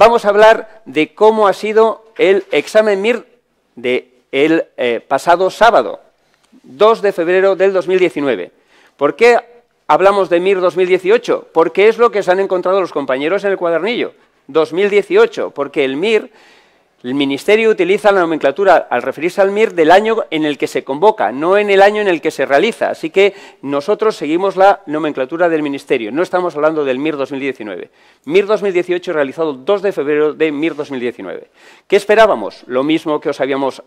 Vamos a hablar de cómo ha sido el examen MIR del eh, pasado sábado, 2 de febrero del 2019. ¿Por qué hablamos de MIR 2018? Porque es lo que se han encontrado los compañeros en el cuadernillo. 2018, porque el MIR el Ministerio utiliza la nomenclatura al referirse al MIR del año en el que se convoca, no en el año en el que se realiza. Así que nosotros seguimos la nomenclatura del Ministerio. No estamos hablando del MIR 2019. MIR 2018 realizado 2 de febrero de MIR 2019. ¿Qué esperábamos? Lo mismo que os habíamos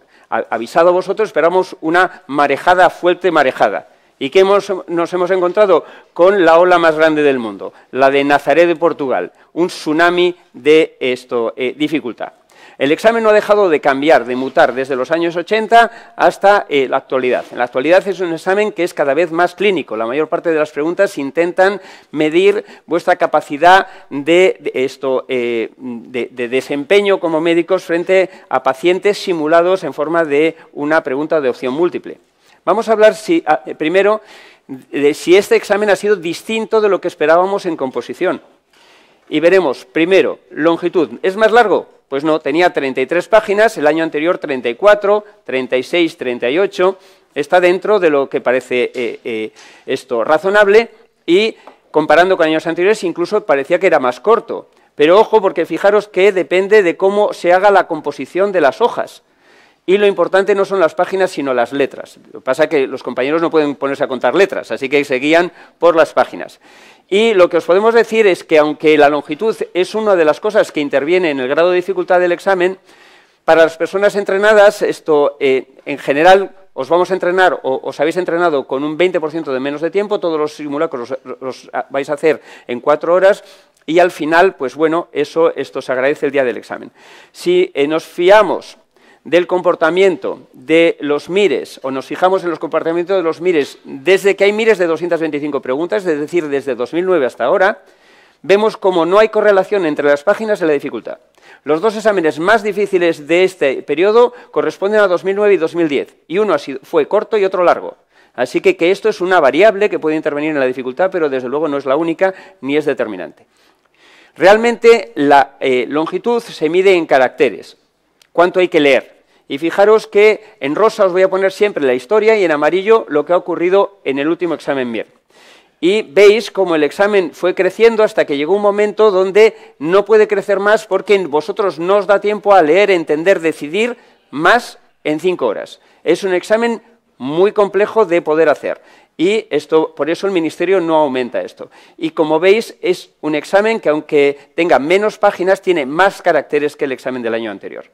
avisado vosotros, esperamos una marejada, fuerte marejada. ¿Y qué nos hemos encontrado? Con la ola más grande del mundo, la de Nazaret de Portugal, un tsunami de esto, eh, dificultad. El examen no ha dejado de cambiar, de mutar desde los años 80 hasta eh, la actualidad. En la actualidad es un examen que es cada vez más clínico. La mayor parte de las preguntas intentan medir vuestra capacidad de, esto, eh, de desempeño como médicos frente a pacientes simulados en forma de una pregunta de opción múltiple. Vamos a hablar si, ah, eh, primero de si este examen ha sido distinto de lo que esperábamos en composición. Y veremos, primero, longitud. ¿Es más largo? Pues no, tenía 33 páginas, el año anterior 34, 36, 38. Está dentro de lo que parece eh, eh, esto razonable y comparando con años anteriores incluso parecía que era más corto. Pero ojo, porque fijaros que depende de cómo se haga la composición de las hojas. Y lo importante no son las páginas, sino las letras. Lo que pasa es que los compañeros no pueden ponerse a contar letras, así que se guían por las páginas. Y lo que os podemos decir es que aunque la longitud es una de las cosas que interviene en el grado de dificultad del examen, para las personas entrenadas, esto eh, en general os vamos a entrenar o os habéis entrenado con un 20% de menos de tiempo, todos los simulacros los, vais a hacer en cuatro horas y al final, pues bueno, eso esto se agradece el día del examen. Si eh, nos fiamos del comportamiento de los mires, o nos fijamos en los comportamientos de los mires, desde que hay mires de 225 preguntas, es decir, desde 2009 hasta ahora, vemos como no hay correlación entre las páginas y la dificultad. Los dos exámenes más difíciles de este periodo corresponden a 2009 y 2010, y uno fue corto y otro largo. Así que, esto es una variable que puede intervenir en la dificultad, pero desde luego no es la única ni es determinante. Realmente la eh, longitud se mide en caracteres cuánto hay que leer. Y fijaros que en rosa os voy a poner siempre la historia y en amarillo lo que ha ocurrido en el último examen MIR. Y veis como el examen fue creciendo hasta que llegó un momento donde no puede crecer más porque vosotros no os da tiempo a leer, entender, decidir más en cinco horas. Es un examen muy complejo de poder hacer. Y esto, por eso el Ministerio no aumenta esto. Y como veis, es un examen que aunque tenga menos páginas, tiene más caracteres que el examen del año anterior.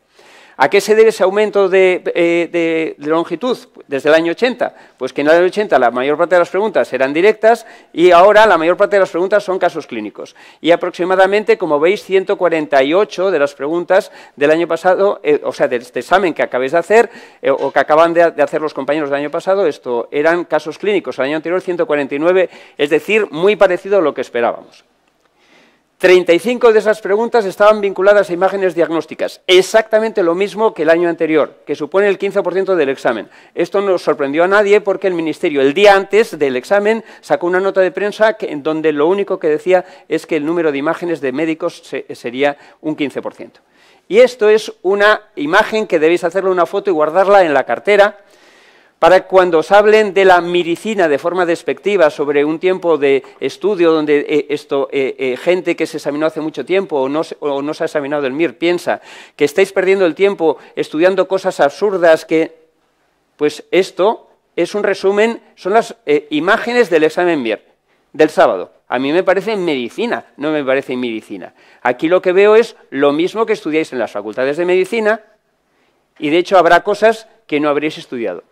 ¿A qué se debe ese aumento de, eh, longitud desde el año 80? Pues que en el año 80 la mayor parte de las preguntas eran directas y ahora la mayor parte de las preguntas son casos clínicos. Y aproximadamente, como veis, 148 de las preguntas del año pasado, eh, o sea, de este examen que acabáis de hacer eh, o que acaban de, de, hacer los compañeros del año pasado, esto eran casos clínicos. El año anterior, 149, es decir, muy parecido a lo que esperábamos. 35 de esas preguntas estaban vinculadas a imágenes diagnósticas, exactamente lo mismo que el año anterior, que supone el 15% del examen. Esto no sorprendió a nadie porque el Ministerio el día antes del examen sacó una nota de prensa en donde lo único que decía es que el número de imágenes de médicos sería un 15%. Y esto es una imagen que debéis hacerle una foto y guardarla en la cartera para cuando os hablen de la medicina de forma despectiva sobre un tiempo de estudio donde eh, esto, eh, eh, gente que se examinó hace mucho tiempo o no, no se ha examinado el MIR piensa que estáis perdiendo el tiempo estudiando cosas absurdas que, pues esto es un resumen, son las imágenes del examen MIR del sábado. A mí me parece medicina, no me parece medicina. Aquí lo que veo es lo mismo que estudiáis en las facultades de medicina y de hecho habrá cosas que no habréis estudiado.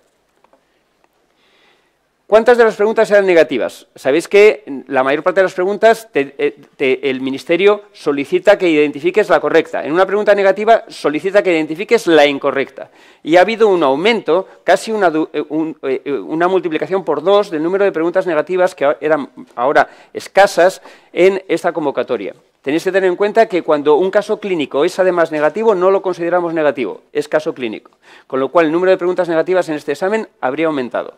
¿Cuántas de las preguntas eran negativas? Sabéis que la mayor parte de las preguntas eh, el Ministerio solicita que identifiques la correcta. En una pregunta negativa solicita que identifiques la incorrecta. Y ha habido un aumento, casi eh, eh, una multiplicación por dos del número de preguntas negativas que eran ahora escasas en esta convocatoria. Tenéis que tener en cuenta que cuando un caso clínico es además negativo, no lo consideramos negativo, es caso clínico. Con lo cual, el número de preguntas negativas en este examen habría aumentado.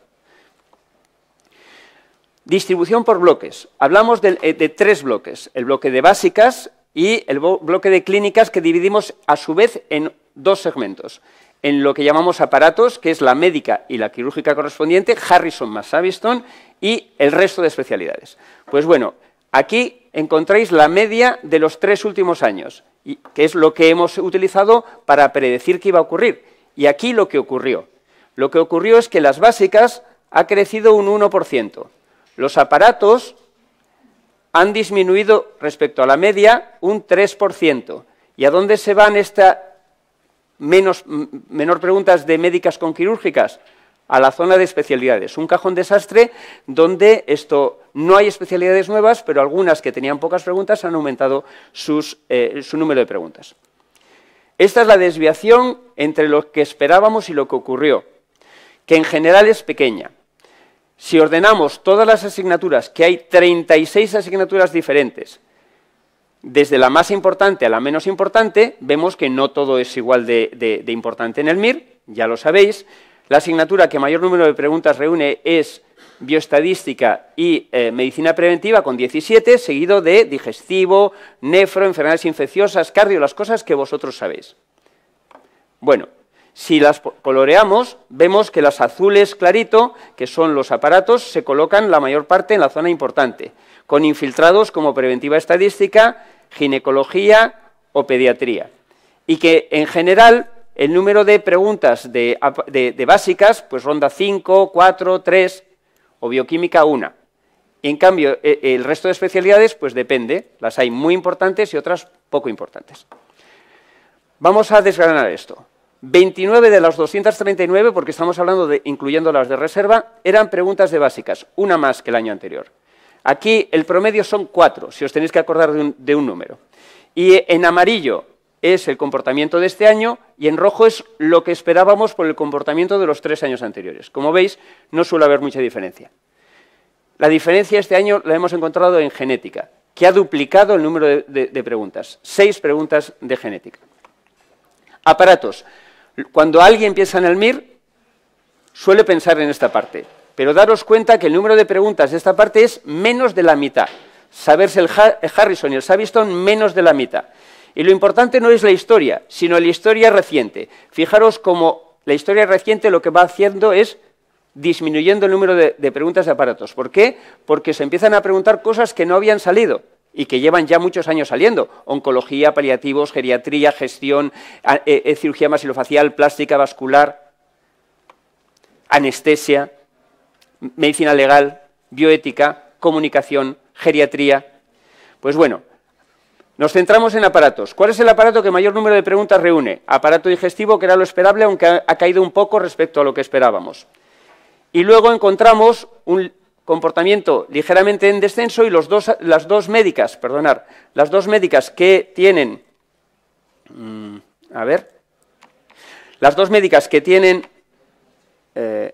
Distribución por bloques. Hablamos eh, de, tres bloques, el bloque de básicas y el bloque de clínicas que dividimos a su vez en dos segmentos. En lo que llamamos aparatos, que es la médica y la quirúrgica correspondiente, Harrison más Saviston, y el resto de especialidades. Pues bueno, aquí encontráis la media de los tres últimos años, que es lo que hemos utilizado para predecir qué iba a ocurrir. Y aquí lo que ocurrió. Lo que ocurrió es que las básicas ha crecido un 1%, los aparatos han disminuido respecto a la media un 3%. ¿Y a dónde se van estas menos, menor preguntas de médicas con quirúrgicas? A la zona de especialidades. Un cajón desastre donde esto no hay especialidades nuevas, pero algunas que tenían pocas preguntas han aumentado eh, su número de preguntas. Esta es la desviación entre lo que esperábamos y lo que ocurrió, que en general es pequeña. Si ordenamos todas las asignaturas, que hay 36 asignaturas diferentes, desde la más importante a la menos importante, vemos que no todo es igual de, importante en el MIR, ya lo sabéis. La asignatura que mayor número de preguntas reúne es bioestadística y eh, medicina preventiva con 17, seguido de digestivo, nefro, enfermedades infecciosas, cardio, las cosas que vosotros sabéis. Bueno, si las coloreamos, vemos que las azules clarito, que son los aparatos, se colocan la mayor parte en la zona importante, con infiltrados como preventiva estadística, ginecología o pediatría. Y que, en general, el número de preguntas de, básicas, pues ronda 5, 4, 3 o bioquímica 1. En cambio, e, el resto de especialidades, pues depende. Las hay muy importantes y otras poco importantes. Vamos a desgranar esto. 29 de las 239, porque estamos hablando de incluyendo las de reserva, eran preguntas de básicas, una más que el año anterior. Aquí el promedio son cuatro, si os tenéis que acordar de un, número. Y en amarillo es el comportamiento de este año y en rojo es lo que esperábamos por el comportamiento de los tres años anteriores. Como veis, no suele haber mucha diferencia. La diferencia este año la hemos encontrado en genética, que ha duplicado el número de preguntas, seis preguntas de genética. Aparatos. Cuando alguien piensa en el MIR, suele pensar en esta parte. Pero daros cuenta que el número de preguntas de esta parte es menos de la mitad. Saberse el Harrison y el Saviston menos de la mitad. Y lo importante no es la historia, sino la historia reciente. Fijaros cómo la historia reciente lo que va haciendo es disminuyendo el número de, de preguntas de aparatos. ¿Por qué? Porque se empiezan a preguntar cosas que no habían salido y que llevan ya muchos años saliendo. Oncología, paliativos, geriatría, gestión, eh, eh, cirugía masilofacial, plástica, vascular, anestesia, medicina legal, bioética, comunicación, geriatría. Pues bueno, nos centramos en aparatos. ¿Cuál es el aparato que mayor número de preguntas reúne? Aparato digestivo, que era lo esperable, aunque ha caído un poco respecto a lo que esperábamos. Y luego encontramos un, comportamiento ligeramente en descenso y dos, las dos médicas, perdonar, las dos médicas que tienen, mm, a ver, las dos médicas que tienen, eh,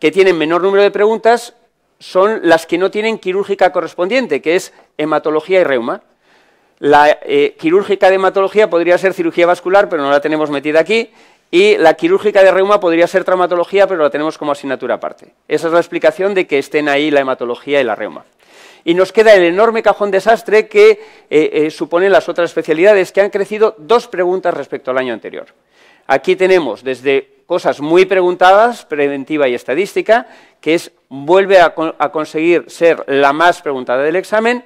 que tienen menor número de preguntas son las que no tienen quirúrgica correspondiente, que es hematología y reuma. La eh, quirúrgica de hematología podría ser cirugía vascular, pero no la tenemos metida aquí. Y la quirúrgica de reuma podría ser traumatología, pero la tenemos como asignatura aparte. Esa es la explicación de que estén ahí la hematología y la reuma. Y nos queda el enorme cajón desastre que eh, eh, suponen las otras especialidades, que han crecido dos preguntas respecto al año anterior. Aquí tenemos desde cosas muy preguntadas, preventiva y estadística, que es vuelve a conseguir ser la más preguntada del examen,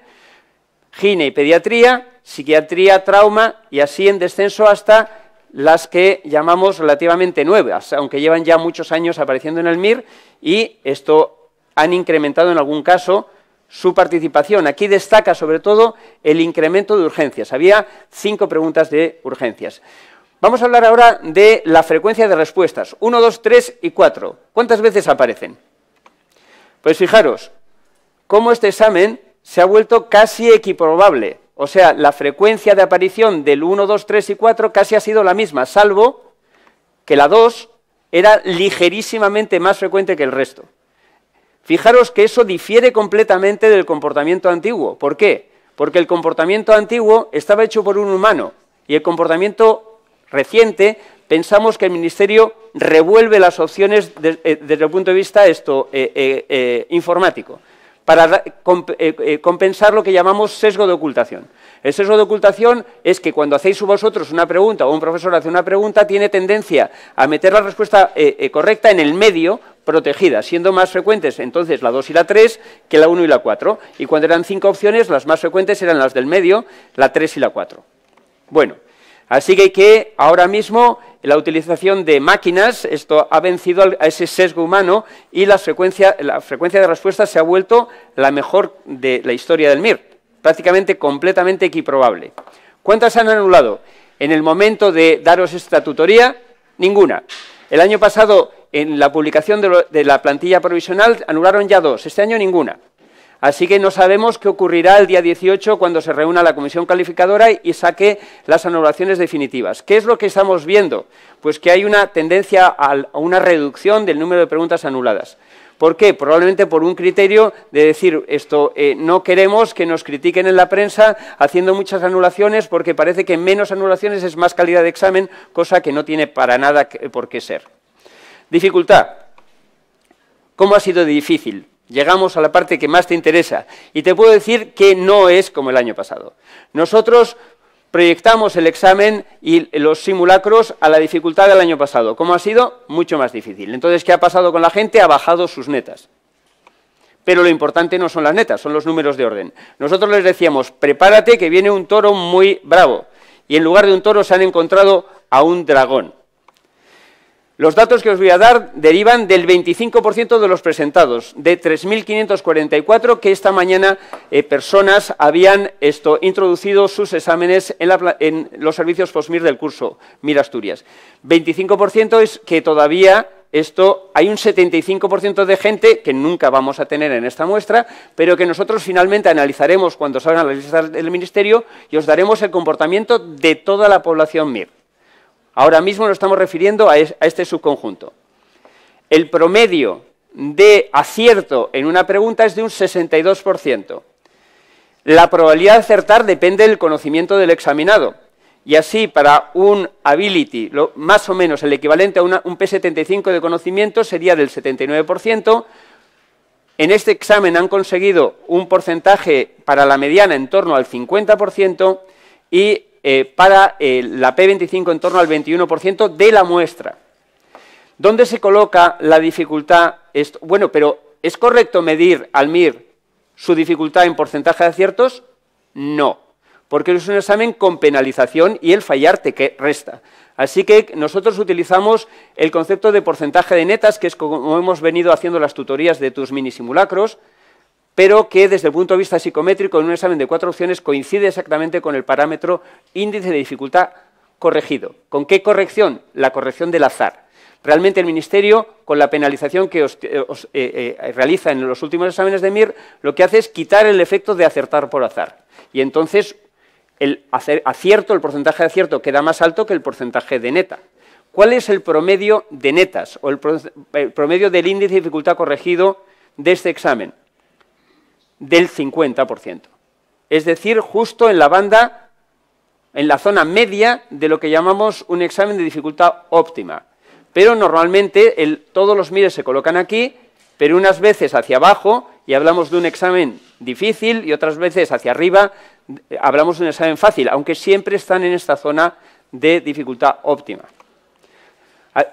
gine y pediatría, psiquiatría, trauma y así en descenso hasta las que llamamos relativamente nuevas, aunque llevan ya muchos años apareciendo en el MIR y esto han incrementado en algún caso su participación. Aquí destaca sobre todo el incremento de urgencias. Había cinco preguntas de urgencias. Vamos a hablar ahora de la frecuencia de respuestas. Uno, dos, tres y cuatro. ¿Cuántas veces aparecen? Pues fijaros, cómo este examen se ha vuelto casi equiprobable o sea, la frecuencia de aparición del 1, 2, 3 y 4 casi ha sido la misma, salvo que la 2 era ligerísimamente más frecuente que el resto. Fijaros que eso difiere completamente del comportamiento antiguo. ¿Por qué? Porque el comportamiento antiguo estaba hecho por un humano y el comportamiento reciente pensamos que el Ministerio revuelve las opciones eh, desde el punto de vista eh, eh, informático para eh, eh, compensar lo que llamamos sesgo de ocultación. El sesgo de ocultación es que cuando hacéis vosotros una pregunta o un profesor hace una pregunta, tiene tendencia a meter la respuesta eh, correcta en el medio protegida, siendo más frecuentes entonces la 2 y la 3 que la 1 y la 4. Y cuando eran cinco opciones, las más frecuentes eran las del medio, la 3 y la 4. Bueno, Así que, que ahora mismo la utilización de máquinas, esto ha vencido a ese sesgo humano y la frecuencia, la frecuencia de respuestas se ha vuelto la mejor de la historia del MIR, prácticamente completamente equiprobable. ¿Cuántas han anulado? En el momento de daros esta tutoría, ninguna. El año pasado, en la publicación de la plantilla provisional, anularon ya dos, este año ninguna. Así que no sabemos qué ocurrirá el día 18 cuando se reúna la comisión calificadora y saque las anulaciones definitivas. ¿Qué es lo que estamos viendo? Pues que hay una tendencia a una reducción del número de preguntas anuladas. ¿Por qué? Probablemente por un criterio de decir esto, eh, no queremos que nos critiquen en la prensa haciendo muchas anulaciones porque parece que menos anulaciones es más calidad de examen, cosa que no tiene para nada por qué ser. Dificultad. ¿Cómo ha sido difícil? Llegamos a la parte que más te interesa y te puedo decir que no es como el año pasado. Nosotros proyectamos el examen y los simulacros a la dificultad del año pasado. ¿Cómo ha sido? Mucho más difícil. Entonces, ¿qué ha pasado con la gente? Ha bajado sus netas. Pero lo importante no son las netas, son los números de orden. Nosotros les decíamos, prepárate que viene un toro muy bravo. Y en lugar de un toro se han encontrado a un dragón. Los datos que os voy a dar derivan del 25% de los presentados, de 3.544 que esta mañana eh, personas habían introducido sus exámenes en, los servicios POSMIR del curso MIR Asturias. 25% es que todavía esto hay un 75% de gente que nunca vamos a tener en esta muestra, pero que nosotros finalmente analizaremos cuando salgan las listas del Ministerio y os daremos el comportamiento de toda la población MIR. Ahora mismo nos estamos refiriendo a, este subconjunto. El promedio de acierto en una pregunta es de un 62%. La probabilidad de acertar depende del conocimiento del examinado. Y así, para un ability, más o menos el equivalente a un P75 de conocimiento sería del 79%. En este examen han conseguido un porcentaje para la mediana en torno al 50% y eh, para eh, la P25 en torno al 21% de la muestra. ¿Dónde se coloca la dificultad? Bueno, pero ¿es correcto medir al MIR su dificultad en porcentaje de aciertos? No, porque es un examen con penalización y el fallarte que resta. Así que nosotros utilizamos el concepto de porcentaje de netas, que es como hemos venido haciendo las tutorías de tus mini simulacros, pero que desde el punto de vista psicométrico en un examen de cuatro opciones coincide exactamente con el parámetro índice de dificultad corregido. ¿Con qué corrección? La corrección del azar. Realmente el Ministerio, con la penalización que eh, eh, realiza en los últimos exámenes de MIR, lo que hace es quitar el efecto de acertar por azar. Y entonces el acierto, el porcentaje de acierto queda más alto que el porcentaje de neta. ¿Cuál es el promedio de netas o el promedio del índice de dificultad corregido de este examen? del 50%. Es decir, justo en la banda, en la zona media de lo que llamamos un examen de dificultad óptima. Pero normalmente todos los miles se colocan aquí, pero unas veces hacia abajo y hablamos de un examen difícil y otras veces hacia arriba hablamos de un examen fácil, aunque siempre están en esta zona de dificultad óptima.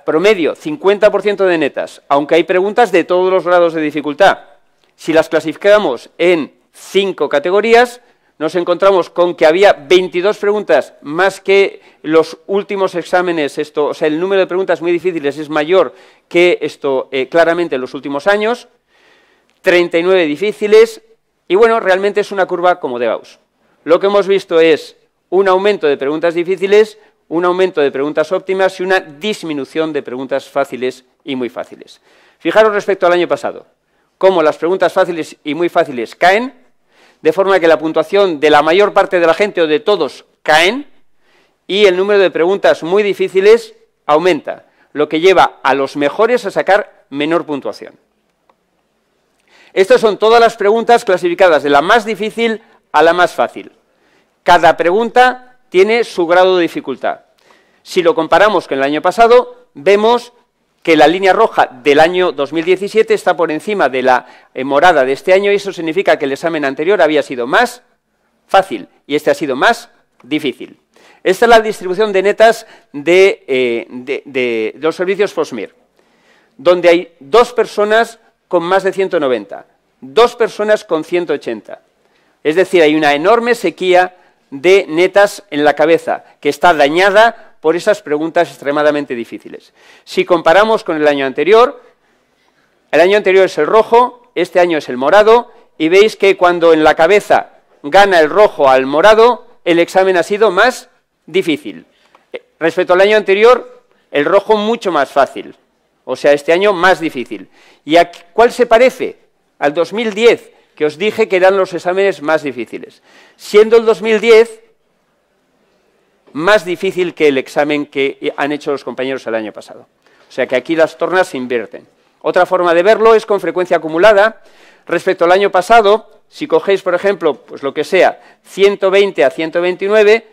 Promedio, 50% de netas, aunque hay preguntas de todos los grados de dificultad. Si las clasificamos en cinco categorías, nos encontramos con que había 22 preguntas más que los últimos exámenes, o sea, el número de preguntas muy difíciles es mayor que esto eh, claramente en los últimos años, 39 difíciles, y bueno, realmente es una curva como de Gauss. Lo que hemos visto es un aumento de preguntas difíciles, un aumento de preguntas óptimas y una disminución de preguntas fáciles y muy fáciles. Fijaros respecto al año pasado cómo las preguntas fáciles y muy fáciles caen, de forma que la puntuación de la mayor parte de la gente o de todos caen, y el número de preguntas muy difíciles aumenta, lo que lleva a los mejores a sacar menor puntuación. Estas son todas las preguntas clasificadas de la más difícil a la más fácil. Cada pregunta tiene su grado de dificultad. Si lo comparamos con el año pasado, vemos que la línea roja del año 2017 está por encima de la eh, morada de este año y eso significa que el examen anterior había sido más fácil y este ha sido más difícil. Esta es la distribución de netas de, eh, de los servicios FOSMIR, donde hay dos personas con más de 190, dos personas con 180. Es decir, hay una enorme sequía de netas en la cabeza que está dañada por esas preguntas extremadamente difíciles. Si comparamos con el año anterior, el año anterior es el rojo, este año es el morado, y veis que cuando en la cabeza gana el rojo al morado, el examen ha sido más difícil. Eh, respecto al año anterior, el rojo mucho más fácil. O sea, este año más difícil. ¿Y a cuál se parece? Al 2010, que os dije que eran los exámenes más difíciles. Siendo el 2010 más difícil que el examen que han hecho los compañeros el año pasado. O sea que aquí las tornas se invierten. Otra forma de verlo es con frecuencia acumulada. Respecto al año pasado, si cogéis, por ejemplo, pues lo que sea, 120 a 129,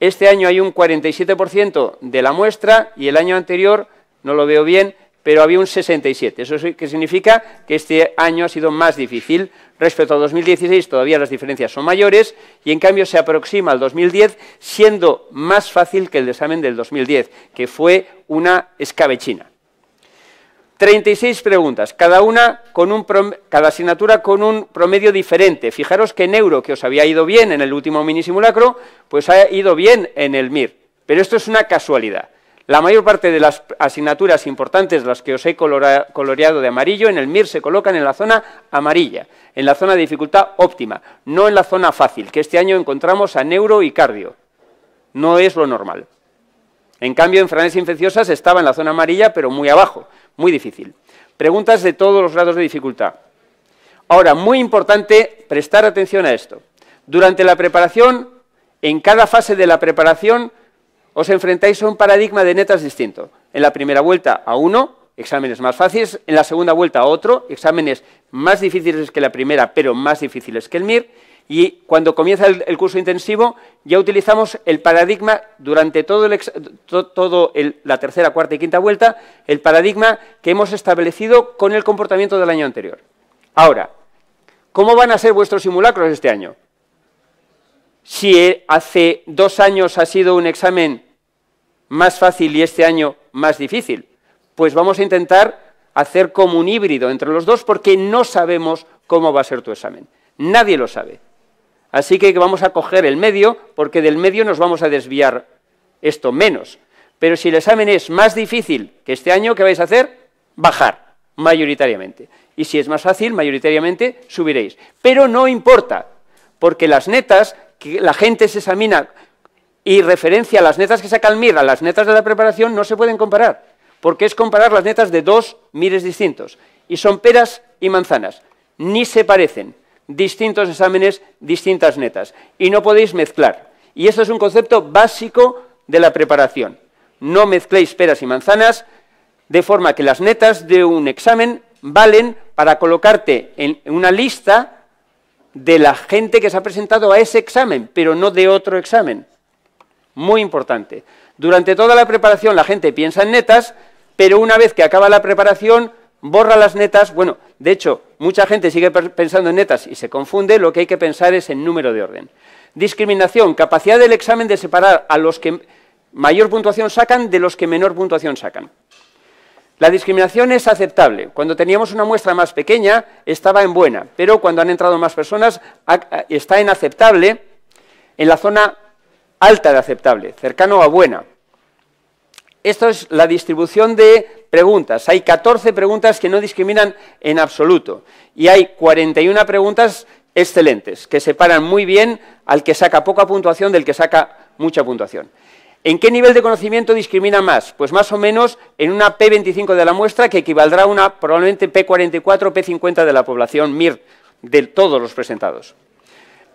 este año hay un 47% de la muestra y el año anterior, no lo veo bien, pero había un 67. Eso que significa que este año ha sido más difícil Respecto a 2016 todavía las diferencias son mayores y en cambio se aproxima al 2010 siendo más fácil que el examen del 2010, que fue una escabechina. 36 preguntas, cada, una con un cada asignatura con un promedio diferente. Fijaros que en euro, que os había ido bien en el último mini simulacro, pues ha ido bien en el MIR. Pero esto es una casualidad. La mayor parte de las asignaturas importantes, las que os he coloreado de amarillo, en el MIR se colocan en la zona amarilla, en la zona de dificultad óptima, no en la zona fácil, que este año encontramos a neuro y cardio. No es lo normal. En cambio, en enfermedades infecciosas estaba en la zona amarilla, pero muy abajo, muy difícil. Preguntas de todos los grados de dificultad. Ahora, muy importante prestar atención a esto. Durante la preparación, en cada fase de la preparación, os enfrentáis a un paradigma de netas distinto. En la primera vuelta a uno, exámenes más fáciles, en la segunda vuelta a otro, exámenes más difíciles que la primera, pero más difíciles que el MIR, y cuando comienza el, curso intensivo ya utilizamos el paradigma durante todo, el, la tercera, cuarta y quinta vuelta, el paradigma que hemos establecido con el comportamiento del año anterior. Ahora, ¿cómo van a ser vuestros simulacros este año? Si eh, hace dos años ha sido un examen más fácil y este año más difícil. Pues vamos a intentar hacer como un híbrido entre los dos porque no sabemos cómo va a ser tu examen. Nadie lo sabe. Así que vamos a coger el medio porque del medio nos vamos a desviar esto menos. Pero si el examen es más difícil que este año, ¿qué vais a hacer? Bajar, mayoritariamente. Y si es más fácil, mayoritariamente subiréis. Pero no importa, porque las netas, que la gente se examina y referencia a las netas que saca el MIR las netas de la preparación no se pueden comparar, porque es comparar las netas de dos MIRES distintos, y son peras y manzanas, ni se parecen, distintos exámenes, distintas netas, y no podéis mezclar. Y esto es un concepto básico de la preparación. No mezcléis peras y manzanas, de forma que las netas de un examen valen para colocarte en una lista de la gente que se ha presentado a ese examen, pero no de otro examen muy importante. Durante toda la preparación la gente piensa en netas, pero una vez que acaba la preparación borra las netas. Bueno, de hecho, mucha gente sigue pensando en netas y se confunde, lo que hay que pensar es en número de orden. Discriminación, capacidad del examen de separar a los que mayor puntuación sacan de los que menor puntuación sacan. La discriminación es aceptable. Cuando teníamos una muestra más pequeña, estaba en buena, pero cuando han entrado más personas, está en en la zona alta de aceptable, cercano a buena. Esto es la distribución de preguntas. Hay 14 preguntas que no discriminan en absoluto y hay 41 preguntas excelentes, que separan muy bien al que saca poca puntuación del que saca mucha puntuación. ¿En qué nivel de conocimiento discrimina más? Pues más o menos en una P25 de la muestra que equivaldrá a una probablemente P44 P50 de la población MIR de todos los presentados.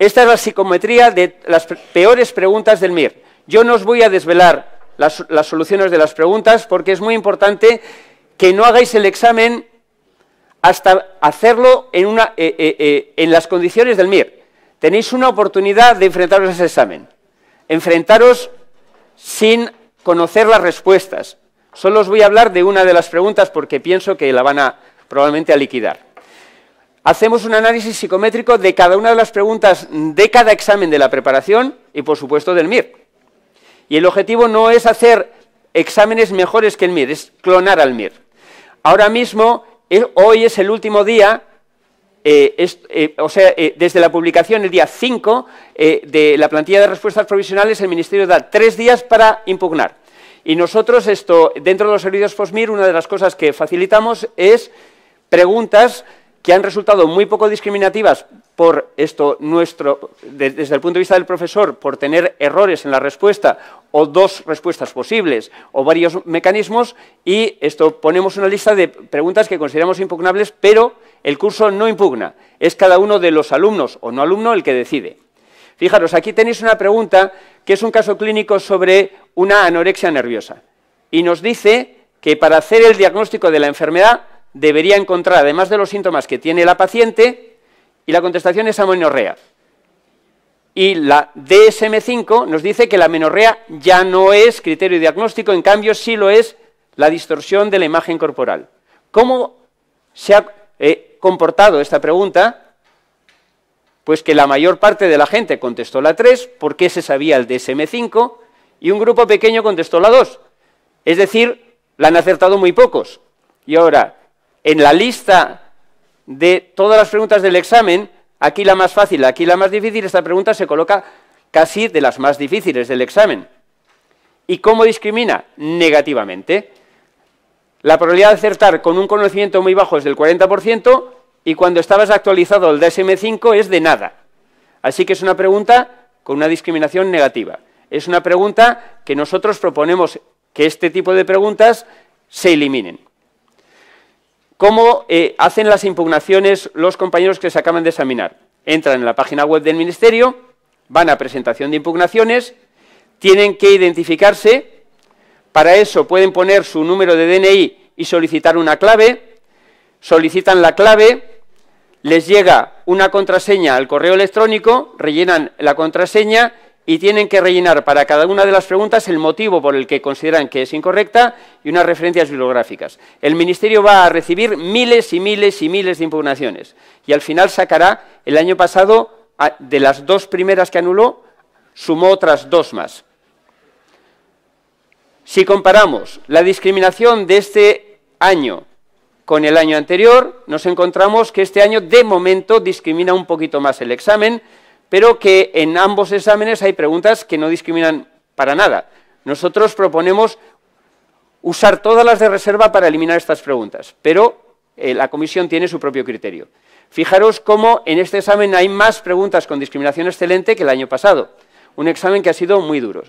Esta es la psicometría de las peores preguntas del MIR. Yo no os voy a desvelar las, soluciones de las preguntas porque es muy importante que no hagáis el examen hasta hacerlo en, eh, eh, eh, las condiciones del MIR. Tenéis una oportunidad de enfrentaros a ese examen. Enfrentaros sin conocer las respuestas. Solo os voy a hablar de una de las preguntas porque pienso que la van a probablemente a liquidar. Hacemos un análisis psicométrico de cada una de las preguntas de cada examen de la preparación y, por supuesto, del MIR. Y el objetivo no es hacer exámenes mejores que el MIR, es clonar al MIR. Ahora mismo, eh, hoy es el último día, eh, eh, o sea, desde la publicación, el día 5 de la plantilla de respuestas provisionales, el Ministerio da tres días para impugnar. Y nosotros, esto, dentro de los servicios MIR, una de las cosas que facilitamos es preguntas que han resultado muy poco discriminativas por esto nuestro, desde el punto de vista del profesor, por tener errores en la respuesta o dos respuestas posibles o varios mecanismos y esto ponemos una lista de preguntas que consideramos impugnables, pero el curso no impugna, es cada uno de los alumnos o no alumno el que decide. Fijaros, aquí tenéis una pregunta que es un caso clínico sobre una anorexia nerviosa y nos dice que para hacer el diagnóstico de la enfermedad debería encontrar, además de los síntomas que tiene la paciente, y la contestación es amenorrea. Y la DSM5 nos dice que la amenorrea ya no es criterio diagnóstico, en cambio sí lo es la distorsión de la imagen corporal. ¿Cómo se ha eh, comportado esta pregunta? Pues que la mayor parte de la gente contestó la 3 porque se sabía el DSM5 y un grupo pequeño contestó la 2. Es decir, la han acertado muy pocos. Y ahora, en la lista de todas las preguntas del examen, aquí la más fácil, aquí la más difícil, esta pregunta se coloca casi de las más difíciles del examen. ¿Y cómo discrimina? Negativamente. La probabilidad de acertar con un conocimiento muy bajo es del 40% y cuando estabas actualizado el DSM5 es de nada. Así que es una pregunta con una discriminación negativa. Es una pregunta que nosotros proponemos que este tipo de preguntas se eliminen. ¿Cómo eh, hacen las impugnaciones los compañeros que se acaban de examinar? Entran en la página web del Ministerio, van a presentación de impugnaciones, tienen que identificarse, para eso pueden poner su número de DNI y solicitar una clave, solicitan la clave, les llega una contraseña al correo electrónico, rellenan la contraseña y tienen que rellenar para cada una de las preguntas el motivo por el que consideran que es incorrecta y unas referencias bibliográficas. El Ministerio va a recibir miles y miles y miles de impugnaciones y al final sacará, el año pasado, de las dos primeras que anuló, sumó otras dos más. Si comparamos la discriminación de este año con el año anterior, nos encontramos que este año de momento discrimina un poquito más el examen, pero que en ambos exámenes hay preguntas que no discriminan para nada. Nosotros proponemos usar todas las de reserva para eliminar estas preguntas, pero eh, la comisión tiene su propio criterio. Fijaros cómo en este examen hay más preguntas con discriminación excelente que el año pasado, un examen que ha sido muy duro.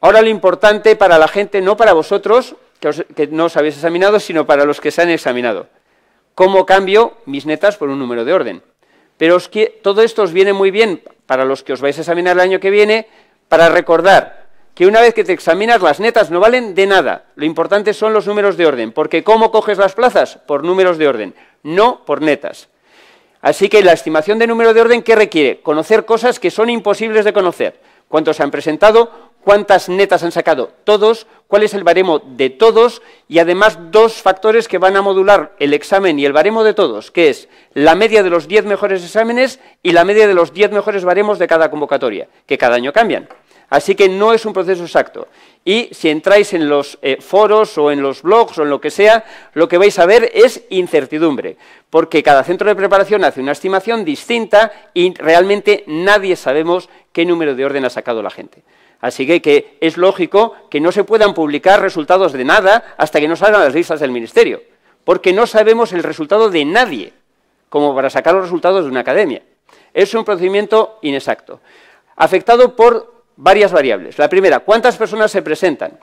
Ahora lo importante para la gente, no para vosotros, que, que no os habéis examinado, sino para los que se han examinado. ¿Cómo cambio mis netas por un número de orden? Pero todo esto os viene muy bien para los que os vais a examinar el año que viene, para recordar que una vez que te examinas las netas no valen de nada. Lo importante son los números de orden, porque ¿cómo coges las plazas? Por números de orden, no por netas. Así que la estimación de número de orden, ¿qué requiere? Conocer cosas que son imposibles de conocer. ¿Cuántos se han presentado? cuántas netas han sacado todos, cuál es el baremo de todos y además dos factores que van a modular el examen y el baremo de todos, que es la media de los diez mejores exámenes y la media de los diez mejores baremos de cada convocatoria, que cada año cambian. Así que no es un proceso exacto. Y si entráis en los eh, foros o en los blogs o en lo que sea, lo que vais a ver es incertidumbre, porque cada centro de preparación hace una estimación distinta y realmente nadie sabemos qué número de orden ha sacado la gente. Así que, es lógico que no se puedan publicar resultados de nada hasta que no salgan las listas del Ministerio, porque no sabemos el resultado de nadie, como para sacar los resultados de una academia. Es un procedimiento inexacto, afectado por varias variables. La primera, ¿cuántas personas se presentan?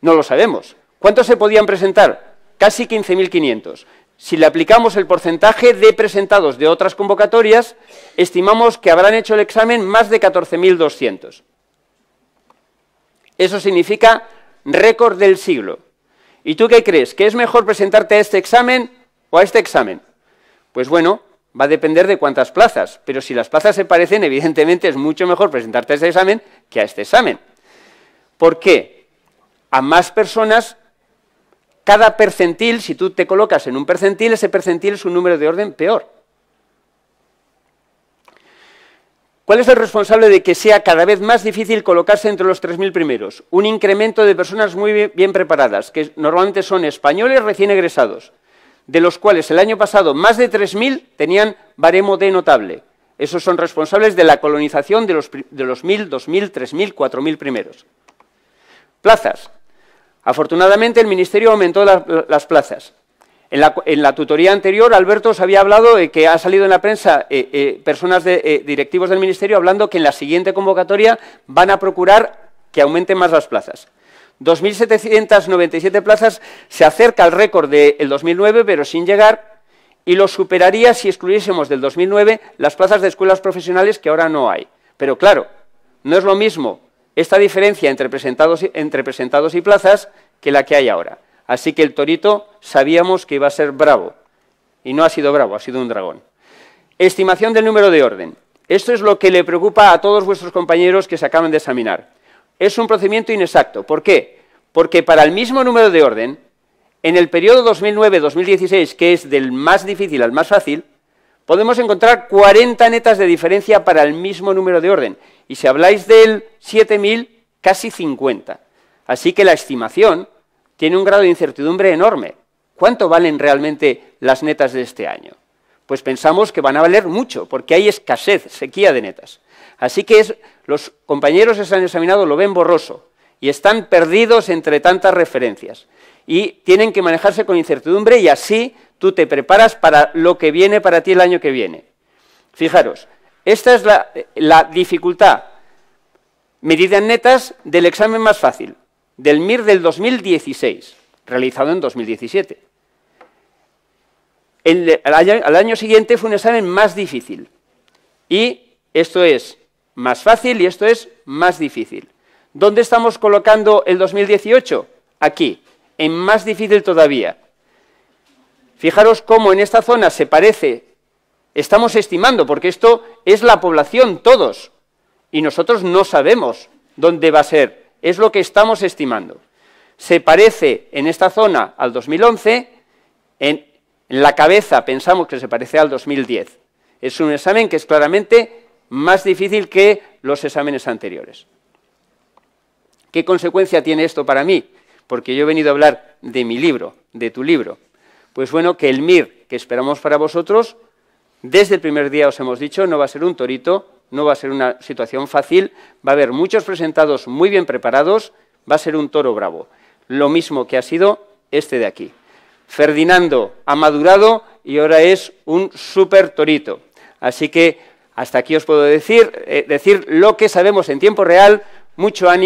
No lo sabemos. ¿Cuántos se podían presentar? Casi 15.500. Si le aplicamos el porcentaje de presentados de otras convocatorias, estimamos que habrán hecho el examen más de 14.200. Eso significa récord del siglo. ¿Y tú qué crees? ¿Que es mejor presentarte a este examen o a este examen? Pues bueno, va a depender de cuántas plazas, pero si las plazas se parecen, evidentemente es mucho mejor presentarte a este examen que a este examen. ¿Por qué? A más personas, cada percentil, si tú te colocas en un percentil, ese percentil es un número de orden peor. ¿Cuál es el responsable de que sea cada vez más difícil colocarse entre los 3.000 primeros? Un incremento de personas muy bien preparadas, que normalmente son españoles recién egresados, de los cuales el año pasado más de 3.000 tenían baremo de notable. Esos son responsables de la colonización de los, de los 1.000, 2.000, 3.000, 4.000 primeros. Plazas. Afortunadamente, el Ministerio aumentó las plazas. En la, tutoría anterior, Alberto os había hablado de que ha salido en la prensa eh, eh, personas de, eh, directivos del Ministerio hablando que en la siguiente convocatoria van a procurar que aumenten más las plazas. 2.797 plazas se acerca al récord del 2009, pero sin llegar, y lo superaría si excluyésemos del 2009 las plazas de escuelas profesionales que ahora no hay. Pero claro, no es lo mismo esta diferencia entre presentados y plazas que la que hay ahora. Así que el torito sabíamos que iba a ser bravo. Y no ha sido bravo, ha sido un dragón. Estimación del número de orden. Esto es lo que le preocupa a todos vuestros compañeros que se acaban de examinar. Es un procedimiento inexacto. ¿Por qué? Porque para el mismo número de orden, en el periodo 2009-2016, que es del más difícil al más fácil, podemos encontrar 40 netas de diferencia para el mismo número de orden. Y si habláis del 7000, casi 50. Así que la estimación tiene un grado de incertidumbre enorme. ¿Cuánto valen realmente las netas de este año? Pues pensamos que van a valer mucho, porque hay escasez, sequía de netas. Así que los compañeros que se han examinado lo ven borroso y están perdidos entre tantas referencias. Y tienen que manejarse con incertidumbre y así tú te preparas para lo que viene para ti el año que viene. Fijaros, esta es la, la dificultad medida en netas del examen más fácil del MIR del 2016, realizado en 2017. al año siguiente fue un examen más difícil. Y esto es más fácil y esto es más difícil. ¿Dónde estamos colocando el 2018? Aquí, en más difícil todavía. Fijaros cómo en esta zona se parece, estamos estimando, porque esto es la población, todos, y nosotros no sabemos dónde va a ser es lo que estamos estimando. Se parece en esta zona al 2011, en, la cabeza pensamos que se parece al 2010. Es un examen que es claramente más difícil que los exámenes anteriores. ¿Qué consecuencia tiene esto para mí? Porque yo he venido a hablar de mi libro, de tu libro. Pues bueno, que el MIR que esperamos para vosotros, desde el primer día os hemos dicho, no va a ser un torito, no va a ser una situación fácil, va a haber muchos presentados muy bien preparados, va a ser un toro bravo, lo mismo que ha sido este de aquí. Ferdinando ha madurado y ahora es un súper torito. Así que hasta aquí os puedo decir, eh, decir lo que sabemos en tiempo real, mucho ánimo.